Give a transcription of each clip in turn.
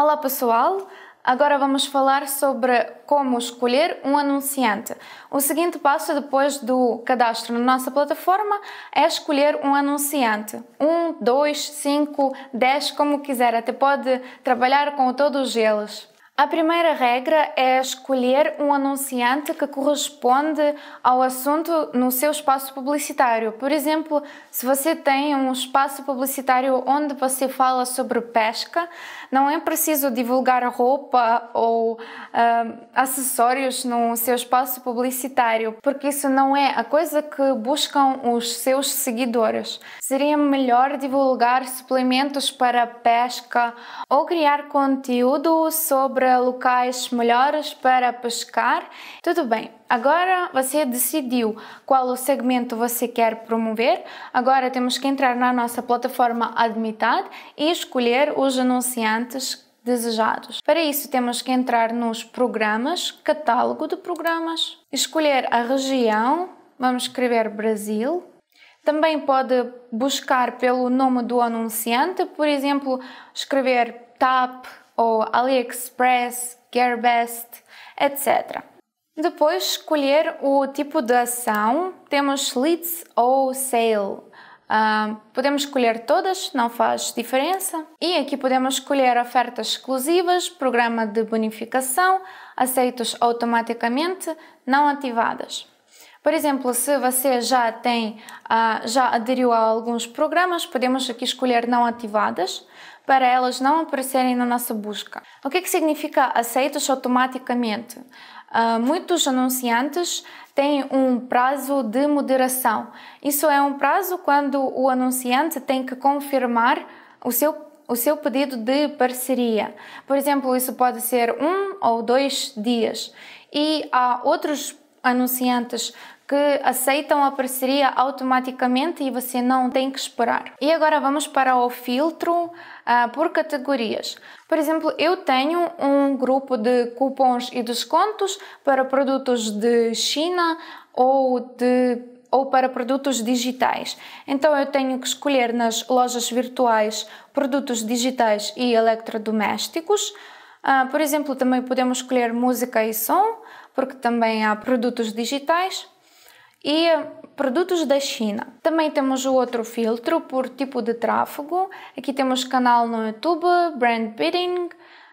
Olá pessoal! Agora vamos falar sobre como escolher um anunciante. O seguinte passo depois do cadastro na nossa plataforma é escolher um anunciante. Um, dois, cinco, dez, como quiser, até pode trabalhar com todos eles. A primeira regra é escolher um anunciante que corresponde ao assunto no seu espaço publicitário. Por exemplo, se você tem um espaço publicitário onde você fala sobre pesca, não é preciso divulgar roupa ou uh, acessórios no seu espaço publicitário, porque isso não é a coisa que buscam os seus seguidores. Seria melhor divulgar suplementos para pesca ou criar conteúdo sobre para locais melhores para pescar. Tudo bem, agora você decidiu qual o segmento você quer promover. Agora temos que entrar na nossa plataforma Admitad e escolher os anunciantes desejados. Para isso, temos que entrar nos programas, catálogo de programas, escolher a região, vamos escrever Brasil. Também pode buscar pelo nome do anunciante, por exemplo, escrever TAP, ou AliExpress, GearBest, etc. Depois, escolher o tipo de ação, temos leads ou sale. Uh, podemos escolher todas, não faz diferença. E aqui podemos escolher ofertas exclusivas, programa de bonificação, aceitos automaticamente, não ativadas. Por exemplo, se você já tem, ah, já aderiu a alguns programas, podemos aqui escolher não ativadas para elas não aparecerem na nossa busca. O que, é que significa aceitos automaticamente? Ah, muitos anunciantes têm um prazo de moderação. Isso é um prazo quando o anunciante tem que confirmar o seu o seu pedido de parceria. Por exemplo, isso pode ser um ou dois dias. E há outros anunciantes que aceitam a parceria automaticamente e você não tem que esperar. E agora vamos para o filtro ah, por categorias. Por exemplo, eu tenho um grupo de cupons e descontos para produtos de China ou de ou para produtos digitais. Então eu tenho que escolher nas lojas virtuais produtos digitais e eletrodomésticos. Ah, por exemplo, também podemos escolher música e som porque também há produtos digitais e produtos da China. Também temos o outro filtro por tipo de tráfego. Aqui temos canal no YouTube, brand bidding,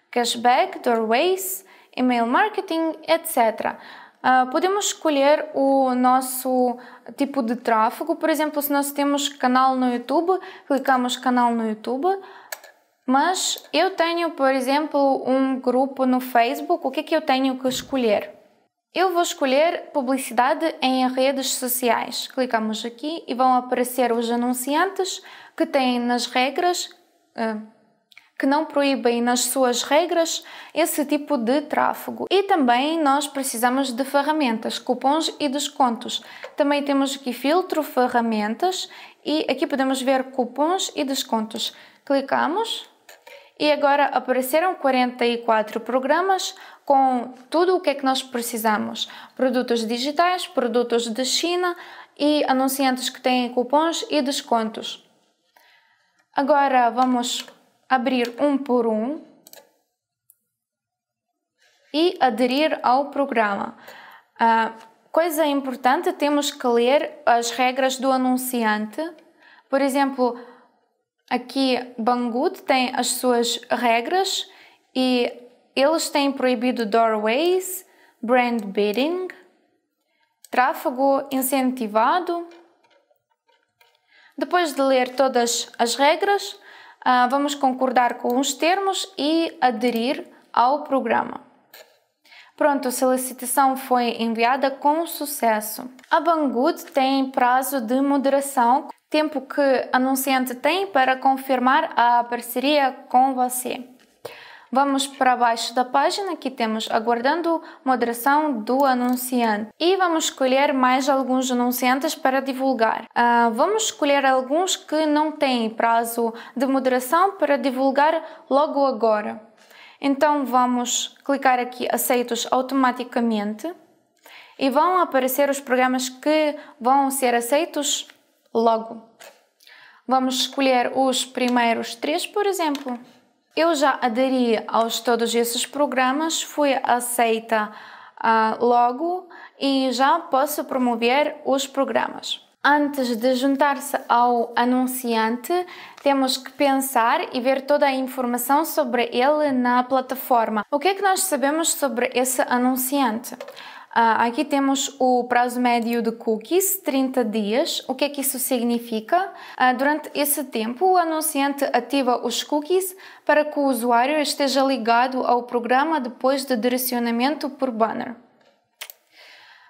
cashback, doorways, email marketing, etc. Uh, ah, podemos escolher o nosso tipo de tráfego. Por exemplo, se nós temos canal no YouTube, clicamos canal no YouTube. Mas eu tenho, por exemplo, um grupo no Facebook. O que, é que eu tenho que escolher? Eu vou escolher publicidade em redes sociais. Clicamos aqui e vão aparecer os anunciantes que têm nas regras, eh, que não proíbem nas suas regras esse tipo de tráfego. E também nós precisamos de ferramentas, cupons e descontos. Também temos aqui filtro ferramentas e aqui podemos ver cupons e descontos. Clicamos e agora apareceram 44 programas com tudo o que é que nós precisamos: produtos digitais, produtos de China e anunciantes que têm cupons e descontos. Agora vamos abrir um por um e aderir ao programa. Uh, coisa importante, temos que ler as regras do anunciante. Por exemplo, Aqui, Banggood tem as suas regras e eles têm proibido doorways, brand bidding, tráfego incentivado. Depois de ler todas as regras, ah, vamos concordar com os termos e aderir ao programa. Pronto, a solicitação foi enviada com sucesso. A Banggood tem prazo de moderação tempo que anunciante tem para confirmar a parceria com você. Vamos para baixo da página que temos aguardando moderação do anunciante e vamos escolher mais alguns anunciantes para divulgar. Uh, vamos escolher alguns que não têm prazo de moderação para divulgar logo agora. Então vamos clicar aqui aceitos automaticamente e vão aparecer os programas que vão ser aceitos logo. Vamos escolher os primeiros três, por exemplo. Eu já aderi aos todos esses programas, fui aceita uh, logo e já posso promover os programas antes de juntar-se ao anunciante, temos que pensar e ver toda a informação sobre ele na plataforma. O que é que nós sabemos sobre esse anunciante? Uh, aqui temos o prazo médio de cookies, 30 dias. O que é que isso significa? Uh, durante esse tempo, o anunciante ativa os cookies para que o usuário esteja ligado ao programa depois de direcionamento por banner.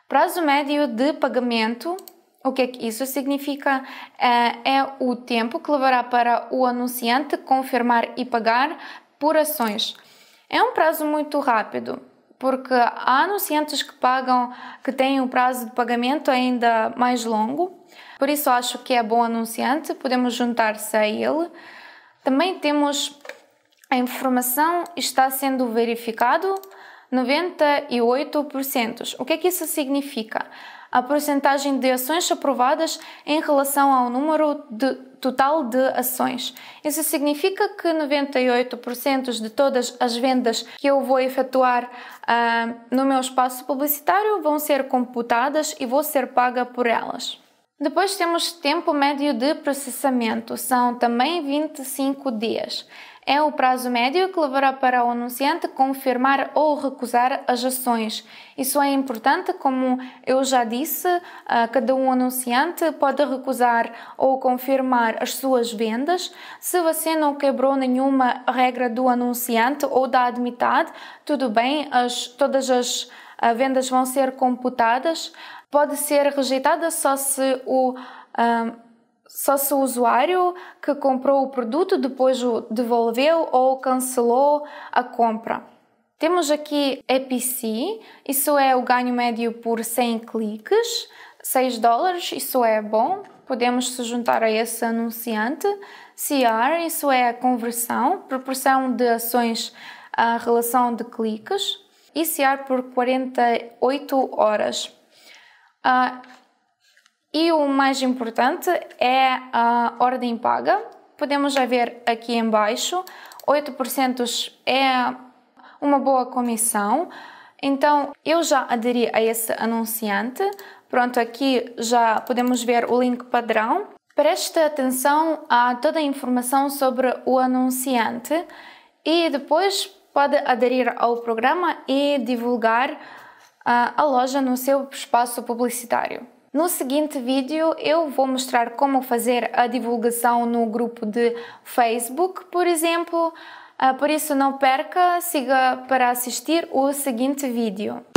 Prazo médio de pagamento, o que é que isso significa? Ah, é o tempo que levará para o anunciante confirmar e pagar por ações. É um prazo muito rápido, porque há anunciantes que pagam que têm um prazo de pagamento ainda mais longo. Por isso acho que é bom anunciante, podemos juntar-se a ele. Também temos a informação está sendo verificado 98%. O que é que isso significa? A porcentagem de ações aprovadas em relação ao número de, total de ações. Isso significa que 98% de todas as vendas que eu vou efetuar uh, no meu espaço publicitário vão ser computadas e vou ser paga por elas. Depois temos tempo médio de processamento, são também 25 dias é o prazo médio que levará para o anunciante confirmar ou recusar as ações. Isso é importante, como eu já disse, ah, cada um anunciante pode recusar ou confirmar as suas vendas. Se você não quebrou nenhuma regra do anunciante ou da admitade, tudo bem, as, todas as ah, vendas vão ser computadas. Pode ser rejeitada só se o um, ah, só se o usuário que comprou o produto depois o devolveu ou cancelou a compra. Temos aqui EPC, isso é o ganho médio por 100 cliques, 6 dólares, isso é bom, podemos se juntar a esse anunciante. CR, isso é a conversão, proporção de ações a relação de cliques. E CR por 48 horas. Uh, e o mais importante é a ordem paga. Podemos já ver aqui embaixo, 8% é uma boa comissão. Então, eu já aderi a esse anunciante. Pronto, aqui já podemos ver o link padrão. Preste atenção a toda a informação sobre o anunciante e depois pode aderir ao programa e divulgar ah, a loja no seu espaço publicitário. No seguinte vídeo eu vou mostrar como fazer a divulgação no grupo de Facebook, por exemplo, ah, por isso não perca, siga para assistir o seguinte vídeo.